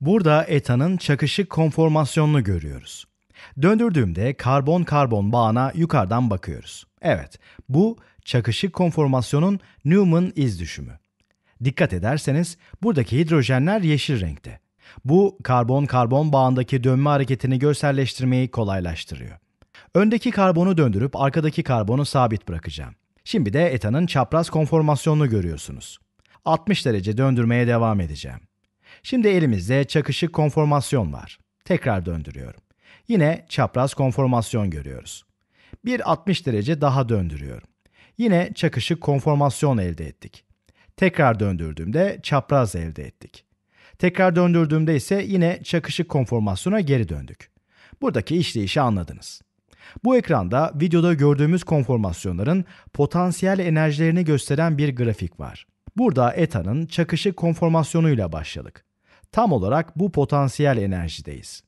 Burada etanın çakışık konformasyonunu görüyoruz. Döndürdüğümde karbon-karbon bağına yukarıdan bakıyoruz. Evet, bu çakışık konformasyonun Newman iz düşümü. Dikkat ederseniz buradaki hidrojenler yeşil renkte. Bu karbon-karbon bağındaki dönme hareketini görselleştirmeyi kolaylaştırıyor. Öndeki karbonu döndürüp arkadaki karbonu sabit bırakacağım. Şimdi de etanın çapraz konformasyonunu görüyorsunuz. 60 derece döndürmeye devam edeceğim. Şimdi elimizde çakışık konformasyon var. Tekrar döndürüyorum. Yine çapraz konformasyon görüyoruz. Bir 60 derece daha döndürüyorum. Yine çakışık konformasyon elde ettik. Tekrar döndürdüğümde çapraz elde ettik. Tekrar döndürdüğümde ise yine çakışık konformasyona geri döndük. Buradaki işleyişi anladınız. Bu ekranda videoda gördüğümüz konformasyonların potansiyel enerjilerini gösteren bir grafik var. Burada ETA'nın çakışık konformasyonuyla başladık. Tam olarak bu potansiyel enerjideyiz.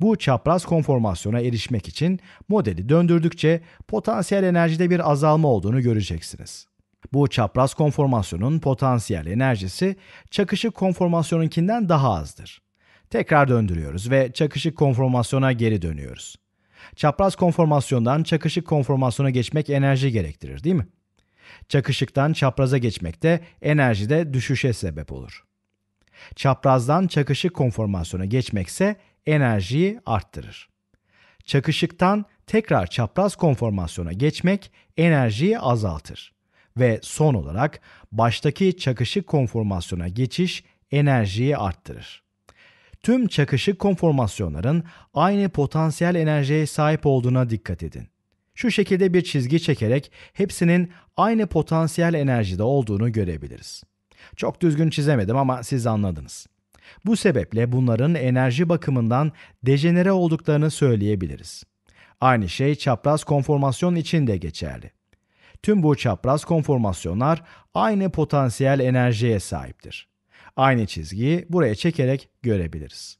Bu çapraz konformasyona erişmek için modeli döndürdükçe potansiyel enerjide bir azalma olduğunu göreceksiniz. Bu çapraz konformasyonun potansiyel enerjisi çakışık konformasyonunkinden daha azdır. Tekrar döndürüyoruz ve çakışık konformasyona geri dönüyoruz. Çapraz konformasyondan çakışık konformasyona geçmek enerji gerektirir değil mi? Çakışıktan çapraza geçmek de enerjide düşüşe sebep olur. Çaprazdan çakışık konformasyona geçmekse enerjiyi arttırır. Çakışıktan tekrar çapraz konformasyona geçmek enerjiyi azaltır. Ve son olarak baştaki çakışık konformasyona geçiş enerjiyi arttırır. Tüm çakışık konformasyonların aynı potansiyel enerjiye sahip olduğuna dikkat edin. Şu şekilde bir çizgi çekerek hepsinin aynı potansiyel enerjide olduğunu görebiliriz. Çok düzgün çizemedim ama siz anladınız. Bu sebeple bunların enerji bakımından dejenere olduklarını söyleyebiliriz. Aynı şey çapraz konformasyon için de geçerli. Tüm bu çapraz konformasyonlar aynı potansiyel enerjiye sahiptir. Aynı çizgiyi buraya çekerek görebiliriz.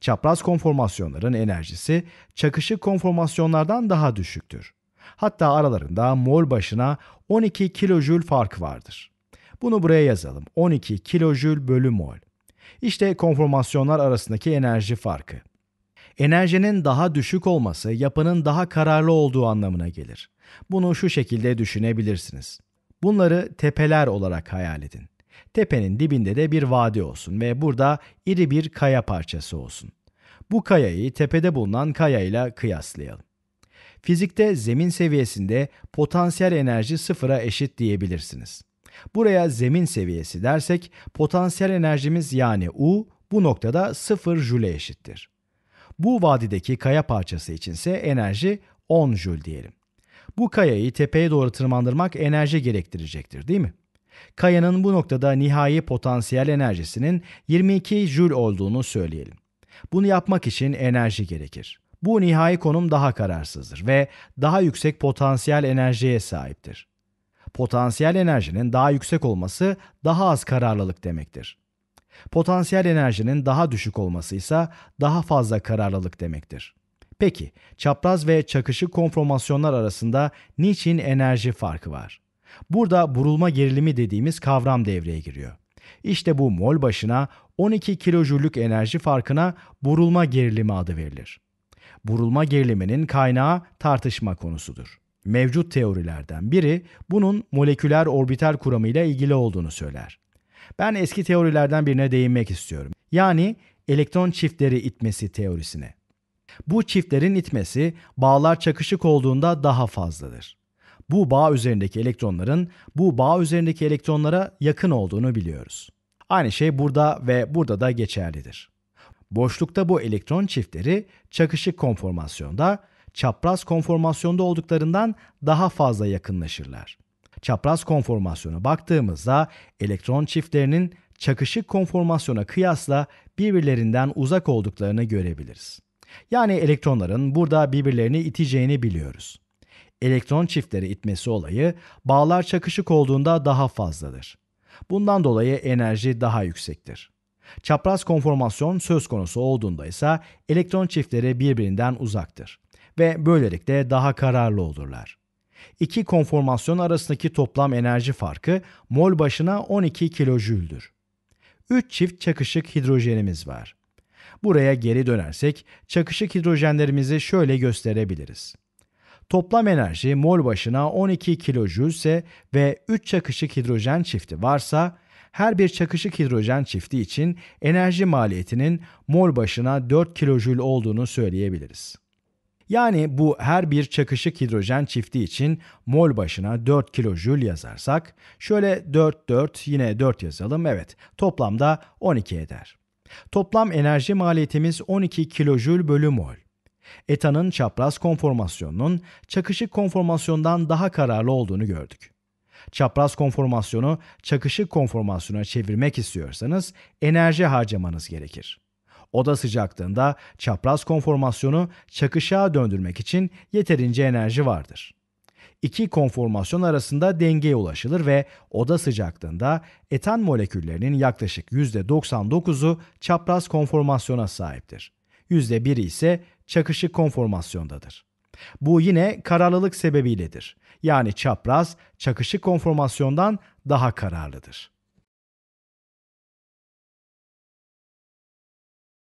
Çapraz konformasyonların enerjisi çakışık konformasyonlardan daha düşüktür. Hatta aralarında mol başına 12 kilojül fark vardır. Bunu buraya yazalım. 12 kilojül bölü mol. İşte konformasyonlar arasındaki enerji farkı. Enerjinin daha düşük olması yapının daha kararlı olduğu anlamına gelir. Bunu şu şekilde düşünebilirsiniz. Bunları tepeler olarak hayal edin. Tepenin dibinde de bir vadi olsun ve burada iri bir kaya parçası olsun. Bu kayayı tepede bulunan kayayla kıyaslayalım. Fizikte zemin seviyesinde potansiyel enerji sıfıra eşit diyebilirsiniz. Buraya zemin seviyesi dersek potansiyel enerjimiz yani U bu noktada 0 joule eşittir. Bu vadideki kaya parçası içinse enerji 10 jül diyelim. Bu kayayı tepeye doğru tırmandırmak enerji gerektirecektir değil mi? Kayanın bu noktada nihai potansiyel enerjisinin 22 jül olduğunu söyleyelim. Bunu yapmak için enerji gerekir. Bu nihai konum daha kararsızdır ve daha yüksek potansiyel enerjiye sahiptir. Potansiyel enerjinin daha yüksek olması daha az kararlılık demektir. Potansiyel enerjinin daha düşük olması ise daha fazla kararlılık demektir. Peki, çapraz ve çakışık konformasyonlar arasında niçin enerji farkı var? Burada burulma gerilimi dediğimiz kavram devreye giriyor. İşte bu mol başına 12 kilojüllük enerji farkına burulma gerilimi adı verilir. Burulma geriliminin kaynağı tartışma konusudur. Mevcut teorilerden biri bunun moleküler orbital kuramıyla ilgili olduğunu söyler. Ben eski teorilerden birine değinmek istiyorum. Yani elektron çiftleri itmesi teorisine. Bu çiftlerin itmesi bağlar çakışık olduğunda daha fazladır. Bu bağ üzerindeki elektronların bu bağ üzerindeki elektronlara yakın olduğunu biliyoruz. Aynı şey burada ve burada da geçerlidir. Boşlukta bu elektron çiftleri çakışık konformasyonda çapraz konformasyonda olduklarından daha fazla yakınlaşırlar. Çapraz konformasyona baktığımızda elektron çiftlerinin çakışık konformasyona kıyasla birbirlerinden uzak olduklarını görebiliriz. Yani elektronların burada birbirlerini iteceğini biliyoruz. Elektron çiftleri itmesi olayı bağlar çakışık olduğunda daha fazladır. Bundan dolayı enerji daha yüksektir. Çapraz konformasyon söz konusu olduğunda ise elektron çiftleri birbirinden uzaktır ve böylelikle daha kararlı olurlar. İki konformasyon arasındaki toplam enerji farkı mol başına 12 kilojüldür. 3 çift çakışık hidrojenimiz var. Buraya geri dönersek çakışık hidrojenlerimizi şöyle gösterebiliriz. Toplam enerji mol başına 12 kilojül ise ve 3 çakışık hidrojen çifti varsa her bir çakışık hidrojen çifti için enerji maliyetinin mol başına 4 kilojül olduğunu söyleyebiliriz. Yani bu her bir çakışık hidrojen çifti için mol başına 4 kilojül yazarsak şöyle 4 4 yine 4 yazalım. Evet toplamda 12 eder. Toplam enerji maliyetimiz 12 kilojül bölü mol. Etanın çapraz konformasyonunun çakışık konformasyondan daha kararlı olduğunu gördük. Çapraz konformasyonu çakışık konformasyona çevirmek istiyorsanız enerji harcamanız gerekir oda sıcaklığında çapraz konformasyonu çakışağa döndürmek için yeterince enerji vardır. İki konformasyon arasında dengeye ulaşılır ve oda sıcaklığında etan moleküllerinin yaklaşık %99'u çapraz konformasyona sahiptir. %1'i ise çakışık konformasyondadır. Bu yine kararlılık sebebiyledir. Yani çapraz çakışık konformasyondan daha kararlıdır.